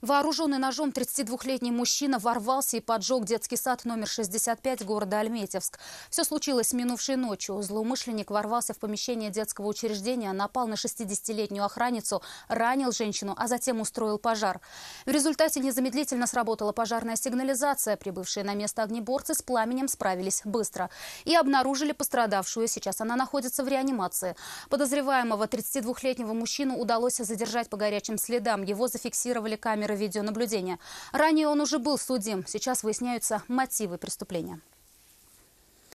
Вооруженный ножом 32-летний мужчина ворвался и поджег детский сад номер 65 города Альметьевск. Все случилось минувшей ночью. Злоумышленник ворвался в помещение детского учреждения, напал на 60-летнюю охранницу, ранил женщину, а затем устроил пожар. В результате незамедлительно сработала пожарная сигнализация. Прибывшие на место огнеборцы с пламенем справились быстро и обнаружили пострадавшую. Сейчас она находится в реанимации. Подозреваемого 32-летнего мужчину удалось задержать по горячим следам. Его зафиксировали камеры камеры видеонаблюдения. Ранее он уже был судим. Сейчас выясняются мотивы преступления.